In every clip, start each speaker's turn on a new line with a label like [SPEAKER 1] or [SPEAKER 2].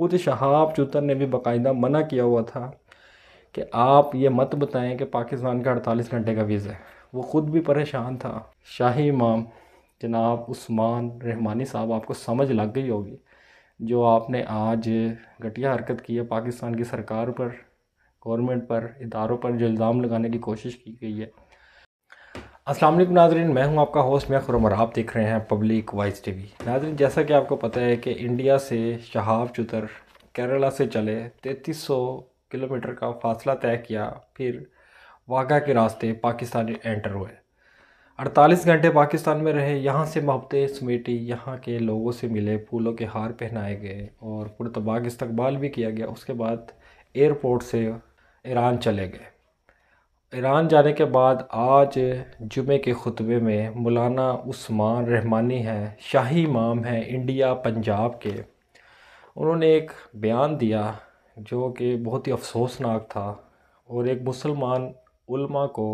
[SPEAKER 1] तो शहाब चुतर ने भी बाकायदा मना किया हुआ था कि आप ये मत बताएं कि पाकिस्तान का अड़तालीस घंटे का वीज़ा है वो ख़ुद भी परेशान था शाही इमाम जनाब उस्मान रहमानी साहब आपको समझ लग गई होगी जो आपने आज घटिया हरकत की है पाकिस्तान की सरकार पर गवर्नमेंट पर इदारों पर जो इल्ज़ाम लगाने की कोशिश की गई है असलम नाजरीन मैं हूं आपका होस्ट मैं और आप देख रहे हैं पब्लिक वाइस टीवी नाजरीन जैसा कि आपको पता है कि इंडिया से शहाब चुतर केरला से चले 3300 किलोमीटर का फासला तय किया फिर वाघा के रास्ते पाकिस्तान एंटर हुए 48 घंटे पाकिस्तान में रहे यहाँ से महबतें समेटी यहाँ के लोगों से मिले फूलों के हार पहनाए गए और पुरतबाग इस्तकबाल भी किया गया उसके बाद एयरपोर्ट से ईरान चले गए ईरान जाने के बाद आज जुमे के ख़ुतबे में मौलाना उस्मान रहमानी हैं शाही इमाम हैं इंडिया पंजाब के उन्होंने एक बयान दिया जो कि बहुत ही अफ़सोसनाक था और एक मुसलमान उल्मा को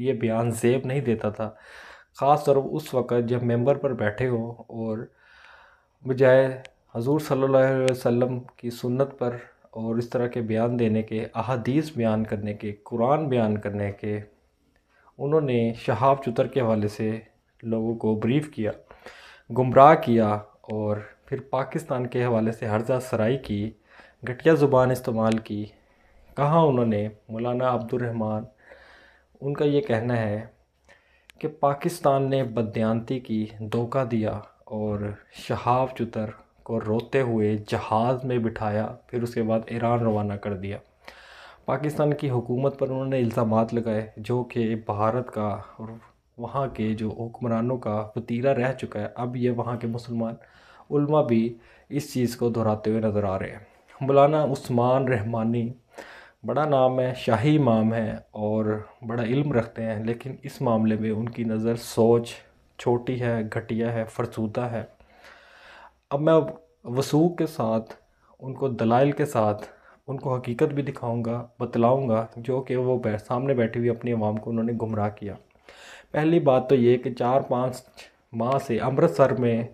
[SPEAKER 1] ये बयान जेब नहीं देता था ख़ास तौर उस वक़्त जब मेंबर पर बैठे हो और बजाय हजूर सल्लल्लाहु अलैहि वसल्लम की सुन्नत पर और इस तरह के बयान देने के अहदीस बयान करने के कुरान बयान करने के उन्होंने शहाब चुतर के हवाले से लोगों को ब्रीफ़ किया गुमराह किया और फिर पाकिस्तान के हवाले से हर्जा सराई की घटिया ज़ुबान इस्तेमाल की कहा उन्होंने मौलाना अब्दुलरहमान उनका ये कहना है कि पाकिस्तान ने बदयांती की धोखा दिया और शहाब चुतर को रोते हुए जहाज़ में बिठाया फिर उसके बाद ईरान रवाना कर दिया पाकिस्तान की हुकूमत पर उन्होंने इल्ज़ाम लगाए जो कि भारत का और वहाँ के जो हुक्मरानों का वतीरा रह चुका है अब ये वहाँ के मुसलमान उलमा भी इस चीज़ को दोहराते हुए नज़र आ रहे हैं मौलाना उस्मान रहमानी बड़ा नाम है शाही इमाम है और बड़ा इल्म रखते हैं लेकिन इस मामले में उनकी नज़र सोच छोटी है घटिया है फरसूदा है अब मैं वसूख के साथ उनको दलाइल के साथ उनको हकीकत भी दिखाऊंगा बतलाऊंगा जो कि वो बैठ सामने बैठी हुई अपनी आवाम को उन्होंने गुमराह किया पहली बात तो ये कि चार पाँच माह से अमृतसर में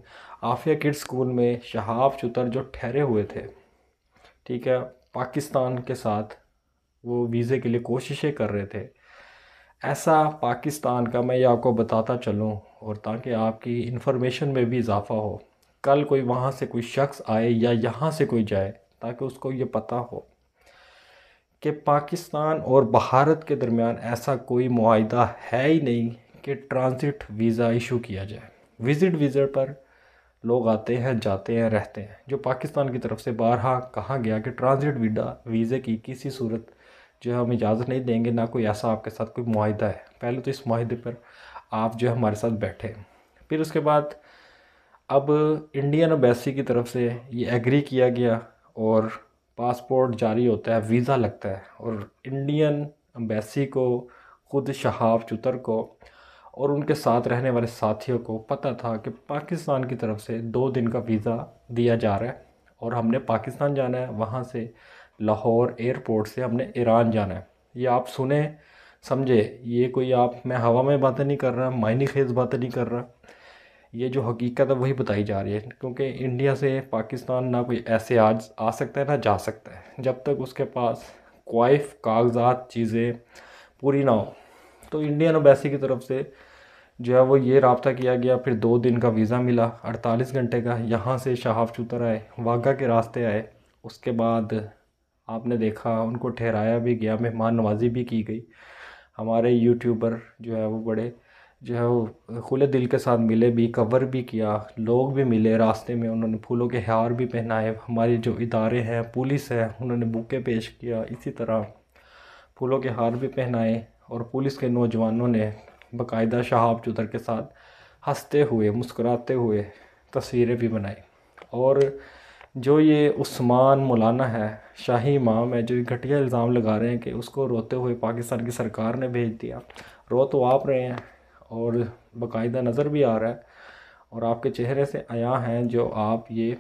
[SPEAKER 1] आफिया किड स्कूल में शहाब चुतर जो ठहरे हुए थे ठीक है पाकिस्तान के साथ वो वीज़े के लिए कोशिशें कर रहे थे ऐसा पाकिस्तान का मैं ये आपको बताता चलूँ और ताकि आपकी इन्फॉर्मेशन में भी इजाफ़ा हो कल कोई वहाँ से कोई शख्स आए या यहाँ से कोई जाए ताकि उसको ये पता हो कि पाकिस्तान और भारत के दरमियान ऐसा कोई माहा है ही नहीं कि ट्रांज़िट वीज़ा इशू किया जाए विज़िट वीज़ा पर लोग आते हैं जाते हैं रहते हैं जो पाकिस्तान की तरफ से बारहा कहा गया कि ट्रांज़िट वीडा वीज़े की किसी सूरत जो है हम इजाज़त नहीं देंगे ना कोई ऐसा आपके साथ कोई माहा है पहले तो इस माहे पर आप जो है हमारे साथ बैठे फिर उसके बाद अब इंडियन अम्बेसी की तरफ से ये एग्री किया गया और पासपोर्ट जारी होता है वीज़ा लगता है और इंडियन अम्बेसी को ख़ुद शहाब चुतर को और उनके साथ रहने वाले साथियों को पता था कि पाकिस्तान की तरफ से दो दिन का वीज़ा दिया जा रहा है और हमने पाकिस्तान जाना है वहाँ से लाहौर एयरपोर्ट से हमने ईरान जाना है ये आप सुने समझे ये कोई आप मैं हवा में बातें नहीं कर रहा मायने खेज़ बातें नहीं कर रहा ये जो हकीकत है वही बताई जा रही है क्योंकि इंडिया से पाकिस्तान ना कोई ऐसे आज आ सकता है ना जा सकता है जब तक उसके पास क्वाइफ कागजात चीज़ें पूरी ना हो तो इंडियन अम्बेसी की तरफ से जो है वो ये रबता किया गया फिर दो दिन का वीज़ा मिला अड़तालीस घंटे का यहाँ से शहाफ चूतर आए वाघा के रास्ते आए उसके बाद आपने देखा उनको ठहराया भी गया मेहमान नवाजी भी की गई हमारे यूट्यूबर जो है वो बड़े जो है वो खुले दिल के साथ मिले भी कवर भी किया लोग भी मिले रास्ते में उन्होंने फूलों के हार भी पहनाए हमारे जो इदारे हैं पुलिस है उन्होंने बुके पेश किया इसी तरह फूलों के हार भी पहनाए और पुलिस के नौजवानों ने बाकायदा शहाब चौधर के साथ हंसते हुए मुस्कुराते हुए तस्वीरें भी बनाई और जो ये उस्मान मौलाना है शाही इमाम है जो घटिया इल्ज़ाम लगा रहे हैं कि उसको रोते हुए पाकिस्तान की सरकार ने भेज दिया रो तो आप रहे हैं और बाकायदा नज़र भी आ रहा है और आपके चेहरे से आया हैं जो आप ये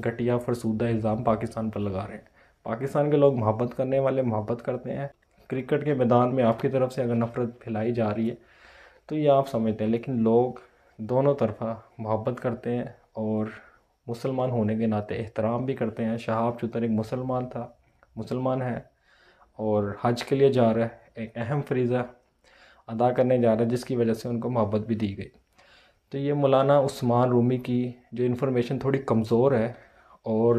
[SPEAKER 1] घटिया फरसूदा इल्ज़ाम पाकिस्तान पर लगा रहे हैं पाकिस्तान के लोग मोहब्बत करने वाले मोहब्बत करते हैं क्रिकेट के मैदान में आपकी तरफ से अगर नफ़रत फैलाई जा रही है तो ये आप समझते हैं लेकिन लोग दोनों तरफा मोहब्बत करते हैं और मुसलमान होने के नाते एहतराम भी करते हैं शहाब चुतर एक मुसलमान था मुसलमान है और हज के लिए जा रहा है एक अहम फरीज़ा अदा करने जा रहा है जिसकी वजह से उनको मोहब्बत भी दी गई तो ये मौलाना उस्मान रूमी की जो इन्फॉर्मेशन थोड़ी कमज़ोर है और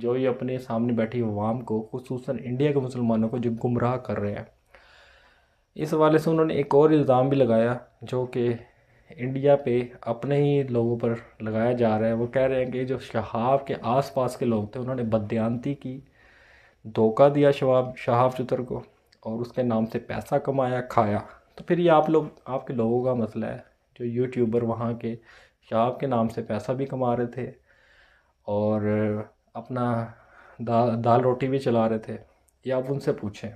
[SPEAKER 1] जो ये अपने सामने बैठी अवाम को खसूस इंडिया के मुसलमानों को जो गुमराह कर रहे हैं इस हवाले से उन्होंने एक और इल्ज़ाम भी लगाया जो कि इंडिया पे अपने ही लोगों पर लगाया जा रहा है वो कह रहे हैं कि जो शहाब के आसपास के लोग थे उन्होंने बदयांती की धोखा दिया शवाब शहाब चुतर को और उसके नाम से पैसा कमाया खाया तो फिर ये आप लोग आपके लोगों का मसला है जो यूट्यूबर वहाँ के शाह के नाम से पैसा भी कमा रहे थे और अपना दा, दाल रोटी भी चला रहे थे ये आप उनसे पूछें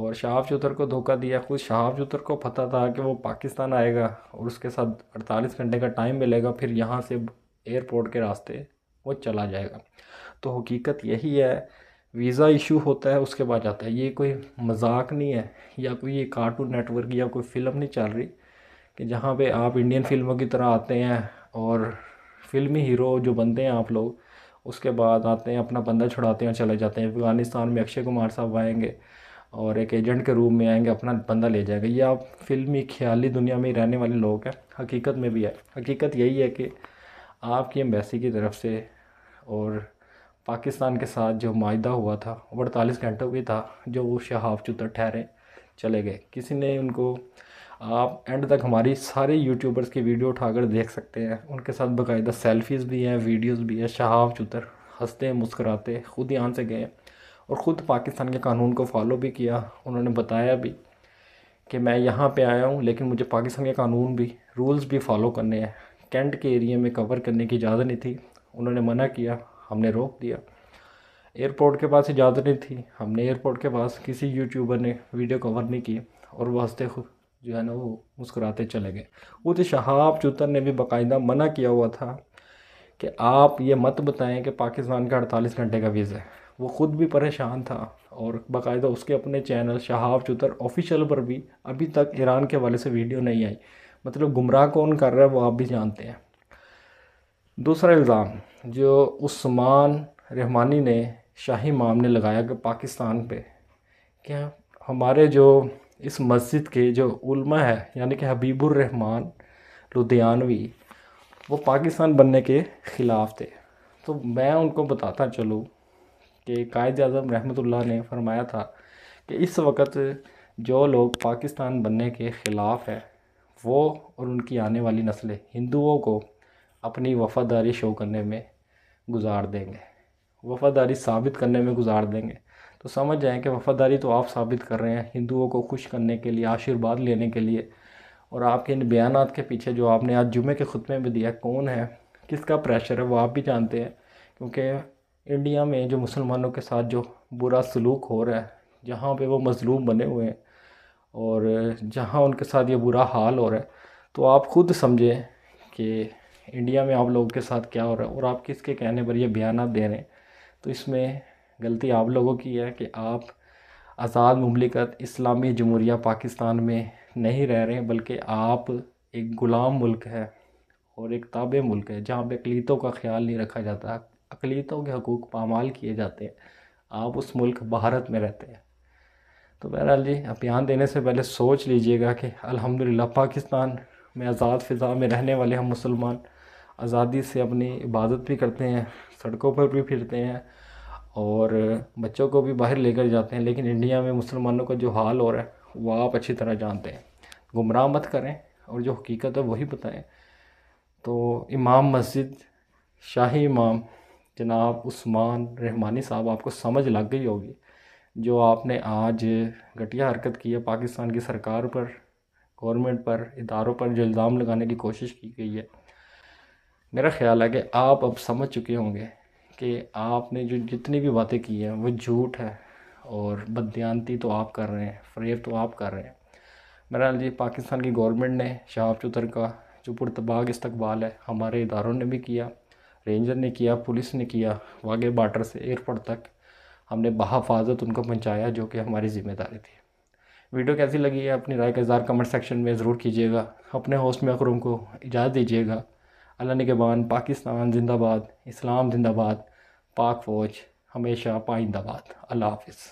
[SPEAKER 1] और शहाब चौधर को धोखा दिया खुद शहाब चौधर को पता था कि वो पाकिस्तान आएगा और उसके साथ अड़तालीस घंटे का टाइम मिलेगा फिर यहाँ से एयरपोर्ट के रास्ते वो चला जाएगा तो हकीकत यही है वीज़ा इशू होता है उसके बाद जाता है ये कोई मजाक नहीं है या कोई ये कार्टून नेटवर्क या कोई फ़िल्म नहीं चल रही कि जहाँ पे आप इंडियन फिल्मों की तरह आते हैं और फिल्मी हीरो जो बनते हैं आप लोग उसके बाद आते हैं अपना बंदा छुड़ाते हैं चले जाते हैं अफ़गानिस्तान में अक्षय कुमार साहब आएंगे और एक एजेंट के रूप में आएंगे अपना बंदा ले जाएगा ये आप फिल्मी ख्याली दुनिया में रहने वाले लोग हैं हकीकत में भी है हकीकत यही है कि आपकी एम्बेसी की तरफ से और पाकिस्तान के साथ जो माहा हुआ था वो अड़तालीस घंटों भी था जो वो शहाब चुतर ठहरे चले गए किसी ने उनको आप एंड तक हमारी सारे यूट्यूबर्स की वीडियो उठाकर देख सकते हैं उनके साथ बाकायदा सेल्फीज़ भी हैं वीडियोस भी हैं शहाब चुतर हंसते मुस्कराते खुद यहाँ से गए और ख़ुद पाकिस्तान के कानून को फॉलो भी किया उन्होंने बताया भी कि मैं यहाँ पे आया हूँ लेकिन मुझे पाकिस्तान के कानून भी रूल्स भी फॉलो करने हैं कैंट के एरिए में कवर करने की इजाज़त नहीं थी उन्होंने मना किया हमने रोक दिया एयरपोर्ट के पास इजाज़त नहीं थी हमने एयरपोर्ट के पास किसी यूट्यूबर ने वीडियो कवर नहीं की और वह हंसते जो है ना वो मुस्कुराते चले गए तो शहाब चुतर ने भी बाकायदा मना किया हुआ था कि आप ये मत बताएं कि पाकिस्तान का अड़तालीस घंटे का वीज़ा है वो ख़ुद भी परेशान था और बाकायदा उसके अपने चैनल शहाब चुतर ऑफिशियल पर भी अभी तक ईरान के वाले से वीडियो नहीं आई मतलब गुमराह कौन कर रहा है वो आप भी जानते हैं दूसरा इल्ज़ाम जो उस्मान रहमानी ने शाही माम ने लगाया कि पाकिस्तान पे क्या हमारे जो इस मस्जिद के जो उल्मा है यानी कि हबीबुर रहमान लुधियानवी वो पाकिस्तान बनने के ख़िलाफ़ थे तो मैं उनको बताता चलूँ कि कायद अजम रहमत ने फरमाया था कि इस वक्त जो लोग पाकिस्तान बनने के ख़िलाफ़ हैं वो और उनकी आने वाली नस्लें हिंदुओं को अपनी वफ़ादारी शो करने में गुजार देंगे वफ़ादारी साबित करने में गुजार देंगे तो समझ जाएं कि वफ़ादारी तो आप साबित कर रहे हैं हिंदुओं को खुश करने के लिए आशीर्वाद लेने के लिए और आपके इन बयान के पीछे जो आपने आज जुमे के ख़ुतमे में दिया कौन है किसका प्रेशर है वो आप भी जानते हैं क्योंकि इंडिया में जो मुसलमानों के साथ जो बुरा सलूक हो रहा है जहाँ पर वो मज़लूम बने हुए हैं और जहाँ उनके साथ ये बुरा हाल हो रहा है तो आप खुद समझें कि इंडिया में आप लोगों के साथ क्या हो रहा है और आप किसके कहने पर यह बयान दे रहे हैं तो इसमें गलती आप लोगों की है कि आप आज़ाद ममलिकत इस्लामी जमहूरिया पाकिस्तान में नहीं रह रहे हैं बल्कि आप एक ग़ुलाम मुल्क है और एक ताबे मुल्क है जहाँ पे अकलीतों का ख्याल नहीं रखा जाता अकलीतों के हकूक़ पामाल किए जाते हैं आप उस मुल्क भारत में रहते हैं तो बहरहाल जी अभियान देने से पहले सोच लीजिएगा कि अलहमदिल्ला पाकिस्तान में आज़ाद फ़िज़ा में रहने वाले हम मुसलमान आज़ादी से अपनी इबादत भी करते हैं सड़कों पर भी फिरते हैं और बच्चों को भी बाहर लेकर जाते हैं लेकिन इंडिया में मुसलमानों का जो हाल हो रहा है वो आप अच्छी तरह जानते हैं गुमराह मत करें और जो हकीकत है वही बताएं तो इमाम मस्जिद शाही इमाम जनाब उस्मान रहमानी साहब आपको समझ लग गई होगी जो आपने आज घटिया हरकत की है पाकिस्तान की सरकार पर गवर्नमेंट पर इदारों पर जो इल्ज़ाम लगाने की कोशिश की गई है मेरा ख्याल है कि आप अब समझ चुके होंगे कि आपने जो जितनी भी बातें की हैं वो झूठ है और बदयानती तो आप कर रहे हैं फरेब तो आप कर रहे हैं मेरा जी पाकिस्तान की गवर्नमेंट ने शहाब चुतर का जो पुरतबाग इस्तबाल है हमारे इदारों ने भी किया रेंजर ने किया पुलिस ने किया वागे बाटर से एयरपोर्ट तक हमने बहाफाजत उनको पहुँचाया जो कि हमारी ज़िम्मेदारी थी वीडियो कैसी लगी है अपनी राय का इजहार कमेंट सेक्शन में ज़रूर कीजिएगा अपने होस्ट में अखरूम को इजाज़त दीजिएगा अल्लाह ने कबान पाकिस्तान जिंदाबाद इस्लाम जिंदाबाद पाक फ़ौज हमेशा पाइंदाबाद अल्लाह हाफिज़